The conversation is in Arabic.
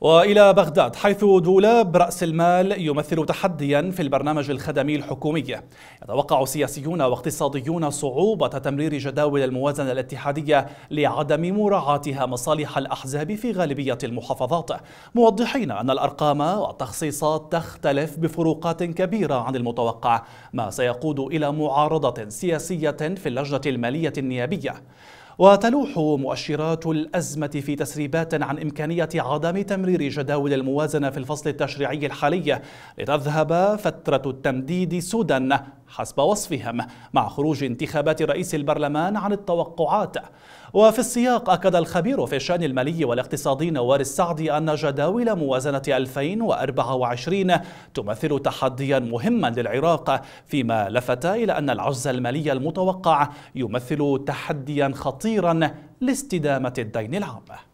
والى بغداد حيث دولاب راس المال يمثل تحديا في البرنامج الخدمي الحكومي يتوقع سياسيون واقتصاديون صعوبه تمرير جداول الموازنه الاتحاديه لعدم مراعاتها مصالح الاحزاب في غالبيه المحافظات موضحين ان الارقام والتخصيصات تختلف بفروقات كبيره عن المتوقع ما سيقود الى معارضه سياسيه في اللجنه الماليه النيابيه وتلوح مؤشرات الأزمة في تسريبات عن إمكانية عدم تمرير جداول الموازنة في الفصل التشريعي الحالي لتذهب فترة التمديد سدى حسب وصفهم مع خروج انتخابات رئيس البرلمان عن التوقعات وفي السياق أكد الخبير في الشأن المالي والاقتصادي نوار السعدي أن جداول موازنة 2024 تمثل تحديا مهما للعراق فيما لفت إلى أن العجز المالي المتوقع يمثل تحديا خطيرا لاستدامة الدين العام